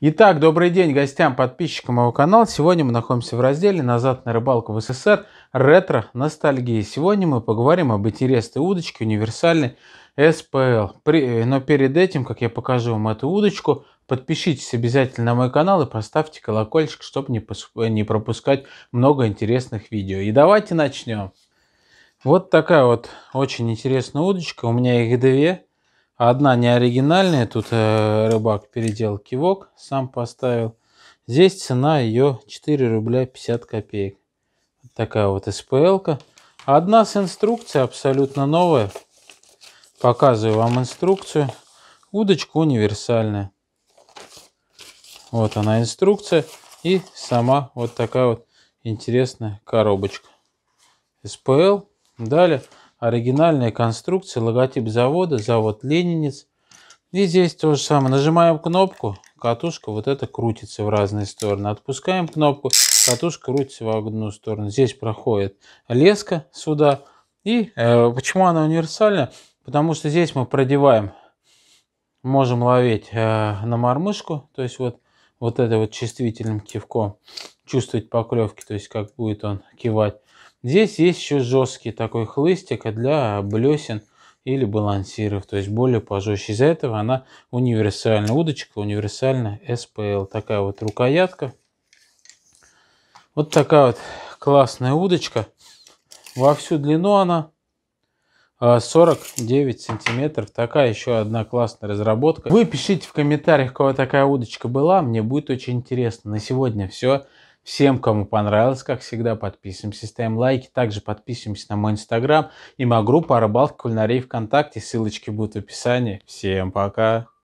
Итак, добрый день гостям, подписчикам моего канала. Сегодня мы находимся в разделе «Назад на рыбалку в СССР. Ретро. Ностальгия». Сегодня мы поговорим об интересной удочке универсальной СПЛ. При... Э, но перед этим, как я покажу вам эту удочку, подпишитесь обязательно на мой канал и поставьте колокольчик, чтобы не, пос... Э, не пропускать много интересных видео. И давайте начнем. Вот такая вот очень интересная удочка. У меня их две. А одна не оригинальная, тут э, рыбак переделал кивок, сам поставил. Здесь цена ее 4 рубля 50 копеек. Вот такая вот СПЛ-ка. Одна с инструкцией, абсолютно новая. Показываю вам инструкцию. Удочка универсальная. Вот она инструкция. И сама вот такая вот интересная коробочка. СПЛ. Далее оригинальная конструкция, логотип завода, завод Ленинец. И здесь то же самое. Нажимаем кнопку, катушка вот эта крутится в разные стороны. Отпускаем кнопку, катушка крутится в одну сторону. Здесь проходит леска сюда. И э, почему она универсальна? Потому что здесь мы продеваем, можем ловить э, на мормышку, то есть вот, вот это вот чувствительным кивком, чувствовать поклевки, то есть как будет он кивать. Здесь есть еще жесткий такой хлыстик для блесен или балансиров, то есть более пожестче. Из-за этого она универсальная удочка, универсальная SPL. Такая вот рукоятка. Вот такая вот классная удочка. Во всю длину она 49 а, сантиметров. Такая еще одна классная разработка. Вы пишите в комментариях, какая такая удочка была. Мне будет очень интересно. На сегодня все. Всем, кому понравилось, как всегда, подписываемся, ставим лайки. Также подписываемся на мой инстаграм и мою группу о рыбалке кулинарии ВКонтакте. Ссылочки будут в описании. Всем пока!